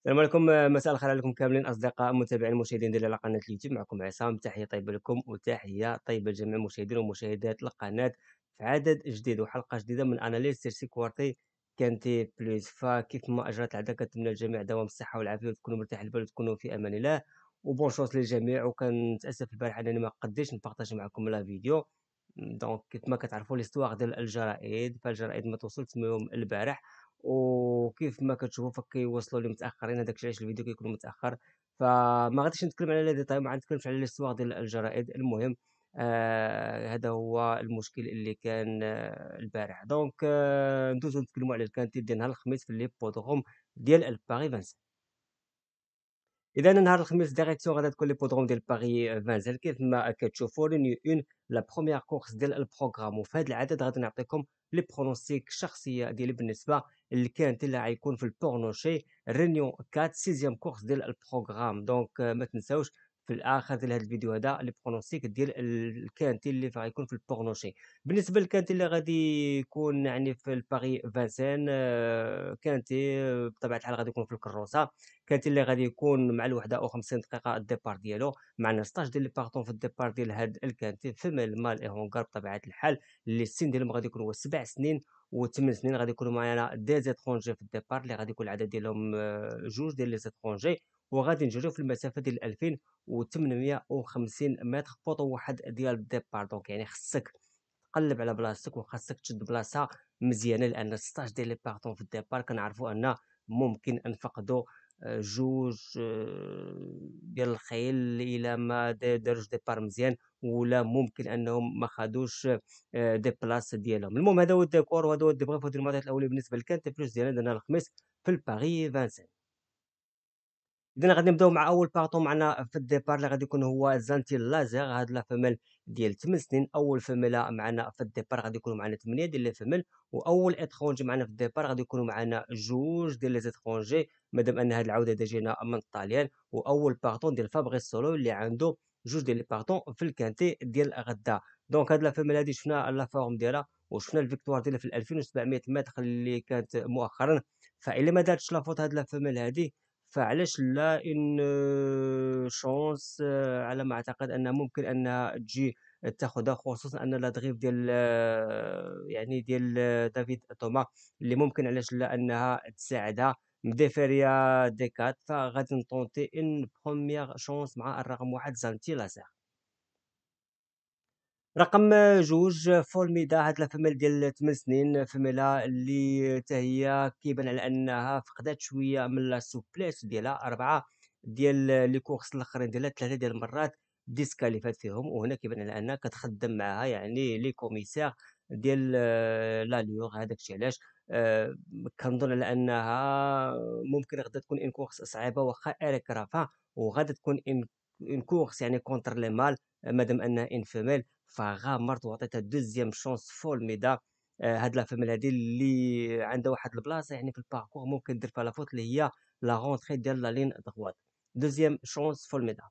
السلام عليكم مساء الخير عليكم كاملين اصدقاء متابعين المشاهدين ديال قناه اليوتيوب معكم عصام تحيه طيبه لكم وتحيه طيبه لجميع المشاهدين ومشاهدات القناه في عدد جديد وحلقه جديده من اناليز سيرسي كوارتي كانتي بلوس فكيف ما اجرت العاده كنتمنى للجميع دوام الصحه والعافيه وتكونوا مرتاح البال وتكونوا في امان الله وبون شونس للجميع وكنتاسف البارح انني ما قديتش نبارطاجي معكم لا فيديو دونك كيف ما كتعرفوا ليستواغ ديال الجرائد فالجرائد ما توصلت منهم البارح وكيف ما كتشوفوا فكيوصلوا لي متاخرين هذاك الشيء علاش الفيديو كيكون متاخر فما غاديش نتكلم على لي ديتاي ما غنتكلمش على ليستوار ديال الجرائد المهم آه هذا هو المشكل اللي كان آه البارح دونك آه ندوزو نتكلموا على الكانتي ديال نهار الخميس في ليبودروم ديال الباري فانس اذا نهار الخميس ديريكسيون غادي تكون ليبودروم ديال باري فانس كيف ما كتشوفوا لي نيو اون لا بروميير كورس ديال البروغرام وفي هذا العدد غادي نعطيكم Les prononcer les chers sièges, les plus nécessaires, les plus le pornocher, Réunion 4, 6 e course du programme. Donc, je vous disais, في الاخر ديال هذا الفيديو هذا لي برونوستيك ديال الكانتي اللي غيكون في البورنوشي بالنسبه للكانتي اللي غادي يكون يعني في الباغي فانسان آه، كانتي آه، بطبيعه الحال غادي يكون في الكروسه كانتي اللي غادي يكون مع الوحده او 50 دقيقه الديبار ديالو معنا 16 ديال لي بارتون في الديبار ديال هاد الكانتي فما المال هونغار بطبيعه الحال اللي السن ديالهم غادي يكون هو سبع سنين و8 سنين غادي يكونوا معنا دي زيترونجي في الديبار اللي غادي يكون العدد ديالهم آه، جوج ديال لي زيترونجي وغادي نجريو في المسافه ديال 2850 متر فوط واحد ديال الديبار دونك يعني خصك تقلب على بلاصتك وخاصك تشد بلاصه مزيانه لان 16 ديال لي بارتون في الديبار كنعرفوا ان ممكن نفقدو آه، جوج آه، ديال الخيل الى ما داروش ديبار مزيان ولا ممكن انهم ما خادوش آه، دي بلاص ديالهم المهم هذا هو الديكور وهذا هو الدبغيف وديال الاولي بالنسبه لكانت بلوس ديالنا درنا الخميس في الباغي 25 اذا غادي نبداو مع اول بارطو معنا في الديبار اللي غادي يكون هو زانتي لازير هاد لا فمل ديال 8 سنين اول فيميل معنا في الديبار غادي يكونوا معنا 8 ديال لي فمل واول اترونجي معنا في الديبار غادي يكونوا معنا جوج ديال لي اترونجي مادام ان هاد العوده هذا جينا من الطاليان واول بارطون ديال فابريس سولو اللي عنده جوج ديال لي بارطون في الكانتي ديال غدا دونك هاد لا فمل هادي شفنا لا فورم ديالها وشفنا الفيكتوار ديالها في 2700 متر اللي كانت مؤخرا فالا ما دارتش لافوت هاد لا فمل هادي فعلاش لا إن آه، شونس على ما أعتقد أنها ممكن أنها تجي تاخدها خصوصًا أن التغيير ديال آه، يعني ديال آه، دافيد توما اللي ممكن علاش لا أنها تساعدها مديفيريا ديكات فغادي نطونتي اون بروميير شونس مع الرقم واحد زانتي لاسير رقم جوج فورميدا هاد الفيلم ديال 8 سنين فيلملا اللي حتى هي كيبان على أنها فقدات شوية من لا سوبليس ديالها، اربعه ديال لي كورس الآخرين ديالها ثلاثه ديال المرات ديسكاليفات فات فيهم وهنا كيبان على أنها كتخدم معاها يعني لي كوميسير ديال آه، لاليغ هذاك الشيء علاش آه، كنظن على أنها ممكن غدا تكون ان كورس صعيبة واخا إريك رافا وغادا تكون ان كورس يعني كونتر لي مال مادام أنها ان فيميل. فغامرت وعطيتها دوزيام شونس فول ميدا آه، هاد لا فاميل هادي اللي عندها واحد البلاصه يعني في الباركور ممكن دير فيها لافوت اللي هي لا رونتري ديال لا لين دغوات دوزيام شونس فول ميدا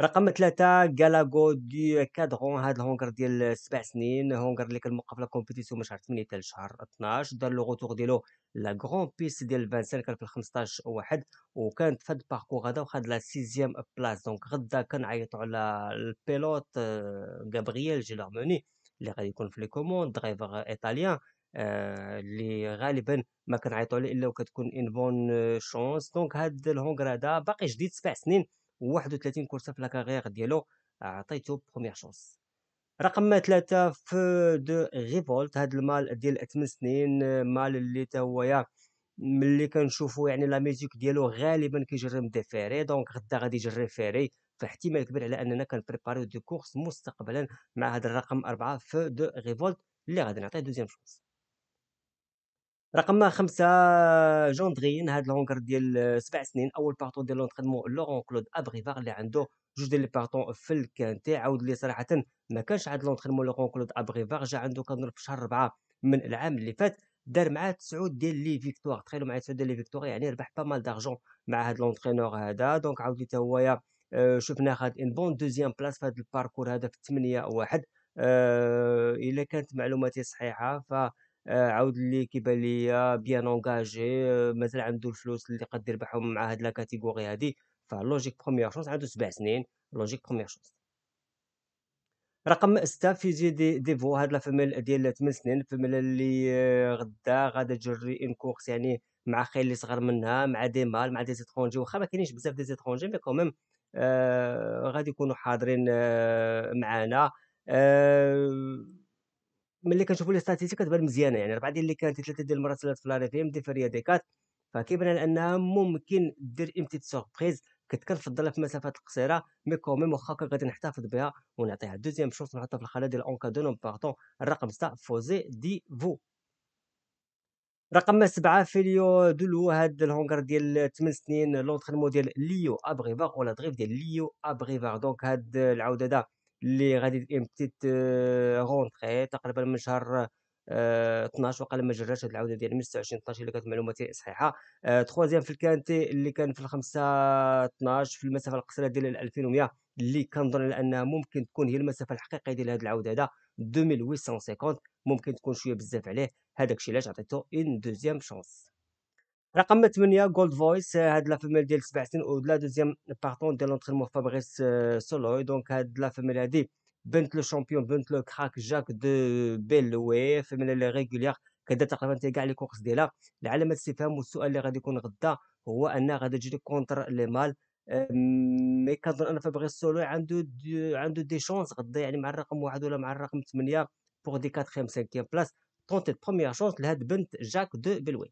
رقم ثلاثة كالاغو دي كادغون هاد الهونغر ديال سبع سنين هونغر اللي كان موقف لا كومبيتيسيون من شهر 8 حتى لشهر 12 دار لو غوتور ديالو لا غران بيس ديال 25 كان في 15 واحد وكانت فهاد الباركور هذا وخد لا سيزيام بلاس دونك غدا كنعيطوا على البيلوت غابرييل جيلارموني اللي غادي يكون في لي كوموند درايفر ايطاليان اللي آه غالبا ما كنعيطوا عليه الا وكتكون ان بون شونس دونك هاد الهونغر هذا باقي جديد سبع سنين و31 كورسه في لاكارير ديالو عطيته بروميير شونس رقم ثلاثة في دو ريفولت هاد المال ديال 8 سنين مال اللي تا هو ملي كنشوفو يعني لا ميوزيك ديالو غالبا كيجري مديفيري دونك غدا غادي يجري فيري فاحتمال كبير على اننا كنبريباريو دو كورس مستقبلا مع هاد الرقم أربعة في دو ريفولت اللي غادي نعطيه دوزيام شونس رقم خمسة جون دغين هاد لونغر ديال سبع سنين اول بارتون ديال لونترينمون لورون كلود ابغيفار اللي عنده جوج ديال لي بارتون في الكان عاود لي صراحه ما كانش عاد لونترينمون لورون كلود ابغيفار جا عنده كنظن في شهر ربعه من العام اللي فات دار معاه تسعود ديال لي فيكتوار تخيلوا معايا تسعود ديال لي فيكتوار يعني ربح با مال دارجون مع هاد لونترينور هذا دونك عاود تا هويا آه، شفنا خد ان بون دوزيام بلاص في هاد الباركور هذا في 8 واحد آه، الا كانت معلوماتي صحيحه ف عاود اللي كيبان ليا بيان engagé مازال عنده الفلوس اللي قد يربحهم مع هاد لا catégorie هادي، فلوجيك بروميير شوز عنده سبع سنين لوجيك بروميير شوز رقم ستة في جي دي ديفو هاد لا ديال ثمان سنين فيميل اللي آه، غدا غادا تجري اون كورس يعني مع خيل اللي صغر منها مع دي مال مع دي زيترونجي واخا ما كاينينش بزاف دي زيترونجي مي كوميم آه غادي يكونوا حاضرين آه، معانا آه ملي كنشوفوا لي ستاتيك كتبان مزيانه يعني ربعه ديال اللي كانت ثلاثه ديال المرات طلعت في لا ريفيم دي فريا ديكات فكيبان انها ممكن دير تي سوربريز كنت في المسافات القصيره مي كوميم واخا غادي نحتفظ بها ونعطيها دوزيام شونس نحطها في الخانه ديال اونكا دو نوم باردون الرقم 6 فوزي دي فو رقم سبعة فيليو دولو هاد الهونغر ديال 8 سنين لونترينمون ديال ليو ابريفار ولا ضغيف ديال ليو ابريفار دونك هاد العوده ده اللي غادي يعني رونتري تقريبا من شهر 12 آه، وقال ما جراش هذه العوده ديال من 26 12 اللي كانت معلوماتي صحيحه آه، تخوازيام في الكانتي اللي كان في 5 12 في المسافه القصيره ديال 2100 اللي كنظن انها ممكن تكون هي المسافه الحقيقيه ديال هذه العوده هذا 2850 ممكن تكون شويه بزاف عليه هذاك الشيء علاش عطيته اون دوزيام شونس رقم 8 جولد فويس هاد لا فاميل ديال سبع سنين و لا دوزيام بارتون ديال لونترينمون فابريس آه، سولوي دونك هاد لا فاميل هادي بنت لو شامبيون بنت لو كراك جاك دو بيلوي فاميل لي ريغولير كدا تقريبا تاع كاع لي كورس ديالها العلامه استفهام والسؤال اللي غادي يكون غدا هو انها غادي تجي كونتر لي مال مي كنظن ان فابريس سولوي عنده عنده دي شونس غدا يعني مع الرقم واحد ولا مع الرقم 8 بوغ دي 4 5 بلاس طونتي بروميير شونس لهاد بنت جاك دو بيلوي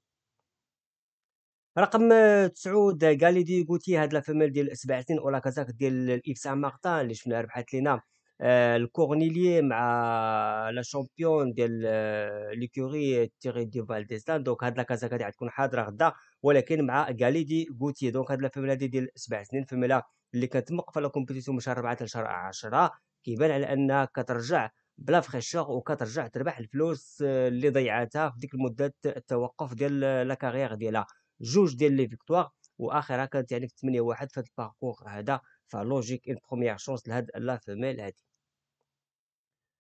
رقم تسعود دي غوتي هاد لافيميل ديال سنين ولا كازاك ديال الاف سان مارتان اللي شفناها ربحات لينا آه، الكورنيلي مع لا شامبيون ديال آه، ليكوري تيري دي فالديزان دونك هاد لا كازاك هادي غتكون حاضره غدا ولكن مع غاليدي غوتي دونك هاد لافيميل هادي ديال سبع سنين فاميلا اللي كانت مقفله كومبيتيسيون من شهر 4 لشهر 10 كيبان على انها كترجع بلا فريشور وكترجع تربح الفلوس آه، اللي ضيعتها في ديك المده التوقف ديال لا ديالها جوج ديال لي فيكتوار واخرها كانت يعني في 8 واحد في هذا الباركور هذا فلوجيك ان بروميير شونس لهاد لا فيميل هادي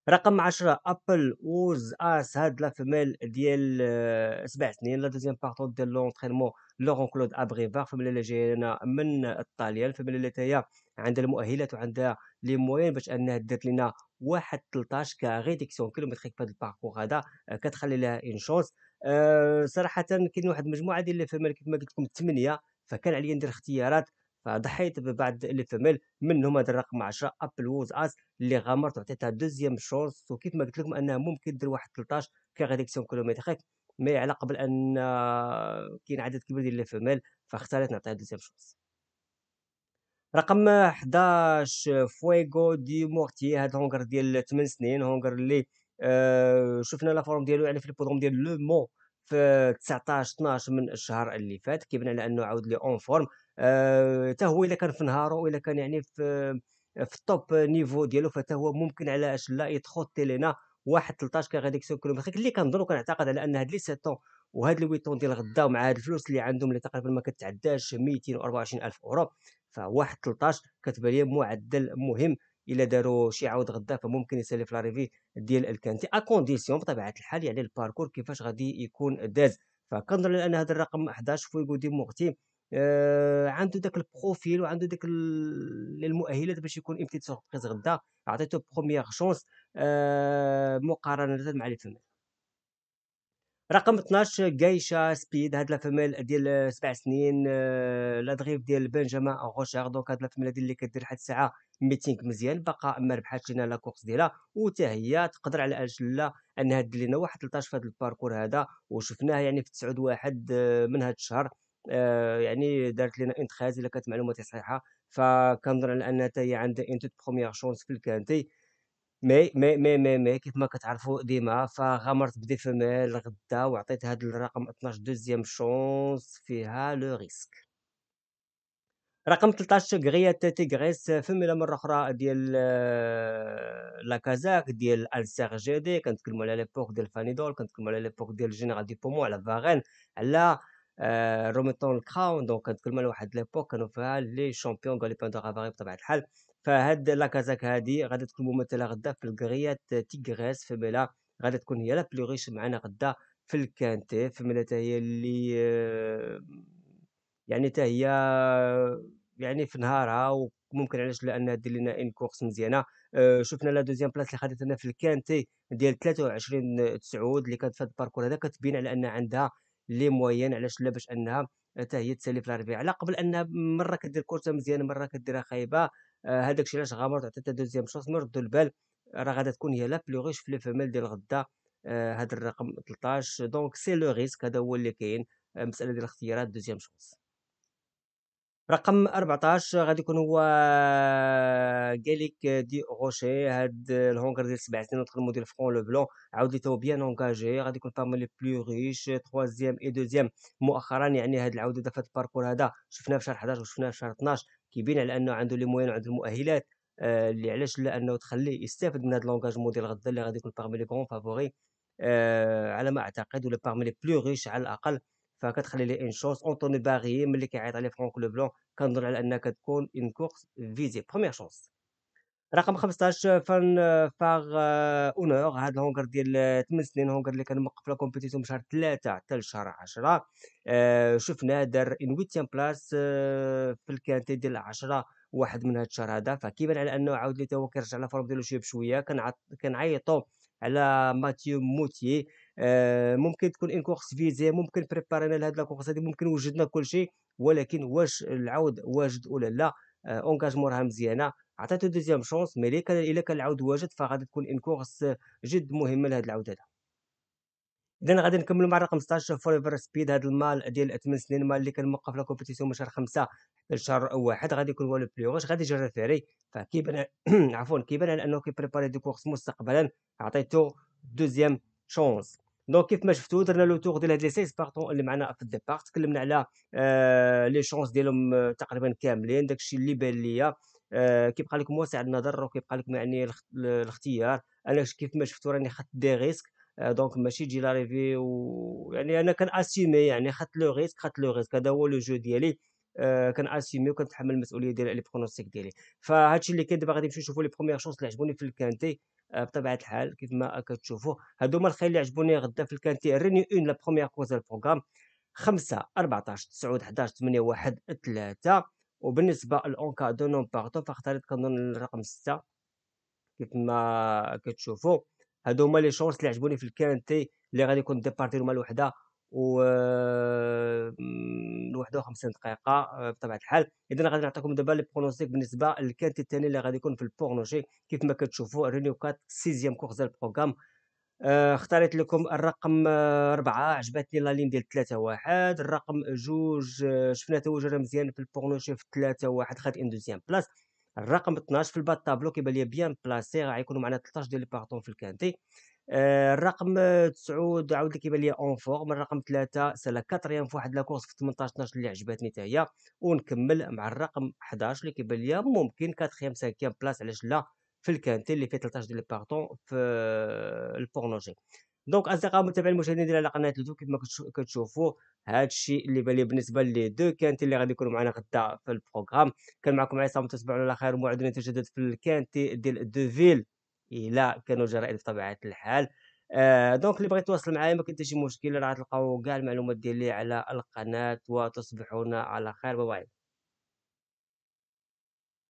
رقم 10 ابل ووز اس هاد لا فيميل ديال آه، سبع سنين لا دوزيام بارتون ديال لونترينمون لورون كلود ابريفار فيميل اللي جاينا من الطاليان فيميل اللي تاهي عندها المؤهلات وعندها لي موين باش انها دات لينا واحد 13 كريديكسيون كيلومتريك في هذا الباركور هذا آه، كتخلي لها اون شونس آه، صراحه كاين واحد المجموعه ديال الفمال كيف ما قلت لكم الثمانيه فكان عليا ندير اختيارات فضحيت ببعض الفمال منهم هذا الرقم 10 ابل ووز اس اللي غامرت وعطيتها دوزيام شورس وكيف ما قلت لكم انها ممكن دير واحد 13 في ريديكسيون كيلومتريك ما على قبل ان آه، كاين عدد كبير ديال الفمال فاختاريت نعطيها دوزيام شورس رقم 11 فويغو دي مورتي هاد هونغر ديال 8 سنين هونغر اللي آه، شفنا لا فورم ديالو يعني في البودروم ديال لو مون في 19 12 من الشهر اللي فات كيبان على انه عاود لي اون فورم آه، حتى هو الا كان في نهارو الا كان يعني في في التوب نيفو ديالو فتا هو ممكن على اش لا يتخطي لينا واحد 13 يكسب كيلومتريك اللي كنظن وكنعتقد على ان هاد لي 7 وهاد لي 8 ديال غدا ومع هاد الفلوس اللي عندهم اللي تقريبا ما كتعداش 224 الف اورو فواحد 13 كتبان لي معدل مهم الا داروا شي عاود غدا فممكن يسالي في لاريفي ديال الكانتي ا كونديسيون بطبيعه الحال يعني الباركور كيفاش غادي يكون داز فكنظن ان هذا الرقم 11 فويغو دي مورتي آه عنده داك البروفيل وعنده داك المؤهلات باش يكون امتي سوربريز غدا عطيته بروميير شونس آه مقارنه مع اللي فهمت رقم 12 جايشا سبيد هاد لافاميل ديال سبع سنين آه، لادغيف ديال بنجاما روشار دونك هاد لافاميل اللي كدير حد الساعه ميتينغ مزيان باقا ما ربحاتش لنا لا كورس ديالها وتا هي تقدر على اجل انها دير لنا واحد 13 في هاد الباركور هذا وشفناه يعني في 9 واحد آه، من هاد الشهر آه، يعني دارت لنا انتخاز الا كانت معلوماتي صحيحه فكنظن على انها هي عندها انتو بروميير شونس في الكانتي مي مي مي مي مي كيف ما كتعرفوا ديما فغامرت بدي فما غدا وعطيت هاد الرقم 12 دوزيام شونس فيها لو ريسك رقم 13 غريا تاتي غريس فيلم مره اخرى ديال آه، لا كازاك ديال السير جي دي كنتكلموا على ليبوغ ديال فانيدول كنتكلموا على ليبوغ ديال جينيرال دي بومو على فاغين على آه، روميتون الكراون دونك كنتكلموا على واحد ليبوغ كانوا فيها لي شامبيون بان دو بطبيعه الحال فهاد لاكازاك هادي غادي تكون ممثله غدا في الكريات تيغريس في غادي تكون هي لا بلوغيش معنا غدا في الكانتي في ملا هي اللي آه، يعني تا هي آه، يعني في نهارها وممكن علاش لانها دير لنا ان كورس مزيانه آه، شفنا لا دوزيام بلاص اللي خدات لنا في الكانتي ديال 23 تسعود اللي كانت في هذا الباركور هذا كتبين على ان عندها لي موين علاش لا باش انها حتى هي تسالي في الربيع على قبل انها مره كدير كورسه مزيانه مره كديرها خايبه هذاك آه، الشيء علاش غامرت عطيتها دوزيام شونس ردوا البال راه غادا تكون هي لا بلو ريش في الفمال ديال غدا هذا آه، الرقم 13 دونك سي لو ريسك هذا هو اللي كاين آه، مساله ديال الاختيارات دوزيام شونس رقم 14 غادي يكون هو غاليك دي روشي هاد الهونغر ديال سبع سنين ودخل موديل فرون لو بلون عاود لي تو بيان اونكاجي غادي يكون فامي لي بلو ريش تخوازيام اي دوزيام مؤخرا يعني هاد العوده في هاد الباركور هذا شفناه في شهر 11 وشفناه في شهر 12 كيبين على انه عنده لي موين وعنده المؤهلات آه، اللي علاش لا انه تخليه يستافد من هذا لونجاجمون ديال غدا اللي غادي يكون باغمي لي كون فافوري على ما اعتقد ولا باغمي لي بلو ريش على الاقل فكتخلي ليه ان شونس اونطوني باغي ملي كيعيط عليه فرانك لو بلون كنظن على انها كتكون اون كورس فيزي بروميير شونس رقم 15 فان فاغ اونور هاد الهونغر ديال 8 آه، سنين هونغر اللي كان موقف لا كومبيتيسيون من شهر 3 حتى لشهر 10 آه شفناه دار ان ويتيام بلاس آه في الكانتي ديال 10 واحد من هاد الشهر هذا فكيبان على انه عاود لي هو كيرجع لا فورم ديالو شويه بشويه كنعيطوا على ماتيو موتي آه ممكن تكون ان كورس فيزي ممكن بريبارينا لهاد لا كورس هذه ممكن وجدنا كل شيء ولكن واش العود واجد ولا لا اونكاجمون آه، راه مزيانه عطيته دوزيام شونس مي لي كان الا كان العود واجد فغادي تكون كورس جد مهمه لهاد العود هذا اذا غادي نكملوا مع رقم 16 فوريفر سبيد هذا المال ديال 8 سنين مال اللي كان موقف لا كومبيتيسيون من شهر 5 لشهر واحد غادي يكون هو لو واش غادي يجري ريفيري فكيبان عفوا كيبان على انه كيبريباري دو كورس مستقبلا عطيتو دوزيام شونس دونك كيف ما شفتوا درنا لو تور ديال هاد لي 16 بارتون اللي معنا في الديبارت تكلمنا على آه لي شونس ديالهم تقريبا كاملين داكشي اللي بان ليا آه، كيبقى لك موسع النظر وكيبقى لك يعني الاختيار انا كيف ما شفتوا راني خدت دي ريسك آه، دونك ماشي تجي لاريفي ويعني انا كان اسيمي يعني خدت لو ريسك خدت لو ريسك هذا هو لو جو ديالي آه، كان اسيمي وكنتحمل المسؤوليه ديال لي برونوستيك ديالي فهادشي اللي كاين دابا غادي نمشيو نشوفو لي بروميير شونس اللي عجبوني في الكانتي بطبيعه الحال كيف ما كتشوفوا هادو هما الخيل اللي عجبوني غدا في الكانتي ريني اون لا بروميير كوز البروغرام 5 14 9 11 8 1 3 وبالنسبه للاونكادو نون باغتون فاختاريت كنظن الرقم ستة كيف ما كتشوفو هادو هما لي شونس اللي عجبوني في الكانتي اللي غادي يكون ديبارتي هما الوحده و الوحده وخمسين دقيقه آه، بطبيعه الحال اذا غادي نعطيكم دابا لي برونوستيك بالنسبه للكانتي الثاني اللي غادي يكون في البورنوشي كيف ما كتشوفو رينيو كات سيزيام كورس ديال البروغرام آه، اختاريت لكم الرقم آه أربعة عجبتني لالين ديال ثلاثة واحد الرقم جوج آه، شفنا تواجدها مزيان في البورنو في ثلاثة واحد خد ان دوزيام بلاس الرقم 12 في البات تابلو كيبان ليا بيان بلاسي غيكونوا معنا 13 ديال لي في الكانتي آه، الرقم 9 عاود لي كيبان ليا اون فور من الرقم 3 سالا كاتريام في واحد لاكورس في 18 12 اللي عجبتني حتى هي ونكمل مع الرقم 11 اللي كيبان ليا ممكن كاتريام سانكيام بلاس علاش لا في الكانتي اللي فيه 13 ديال لي في البورنوجي دونك اصدقاء متابعي المشاهدين ديال قناه اليوتيوب ما كتشوفوا هذا الشيء اللي بالي بالنسبه لي دو كانتي اللي غادي يكونوا معنا غدا في البروغرام كان معكم عصام تصبحوا على خير موعدنا يتجدد في الكانتي ديال دو فيل الى كانوا جرائد بطبيعه الحال آه دونك اللي بغيت تواصل معايا ما كاين حتى شي مشكل راه تلقاو كاع المعلومات ديالي على القناه وتصبحون على خير باي باي